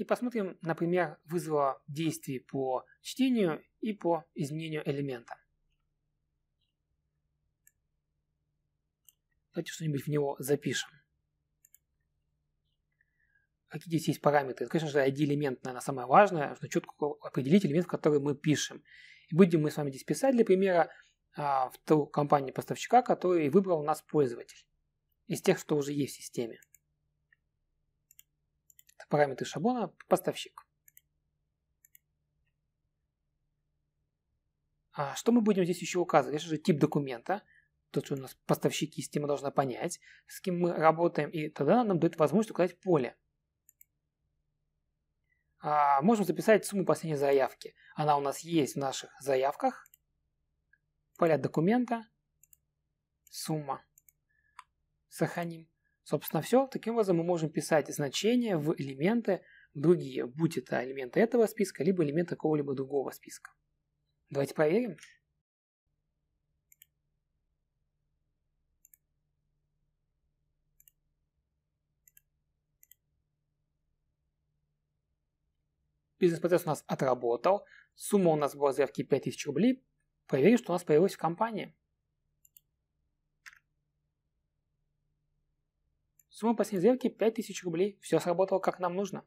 и посмотрим, например, вызова действий по чтению и по изменению элемента. Давайте что-нибудь в него запишем. Какие здесь есть параметры? Конечно же, ID-элемент, наверное, самое важное. Нужно четко определить элемент, в который мы пишем. И будем мы с вами здесь писать, для примера, а, в ту компанию поставщика, который выбрал у нас пользователь из тех, что уже есть в системе параметры шаблона поставщик. А что мы будем здесь еще указывать? Это же тип документа. Тот, что у нас поставщик и система должна понять, с кем мы работаем, и тогда нам дает возможность указать поле. А можем записать сумму последней заявки. Она у нас есть в наших заявках. Поля документа. Сумма. Сохраним. Собственно, все. Таким образом мы можем писать значения в элементы другие, будь это элементы этого списка, либо элементы какого-либо другого списка. Давайте проверим. Бизнес-процесс у нас отработал. Сумма у нас была заявки 5000 рублей. Проверим, что у нас появилось в компании. Сумма последней всей заявке 5000 рублей. Все сработало как нам нужно.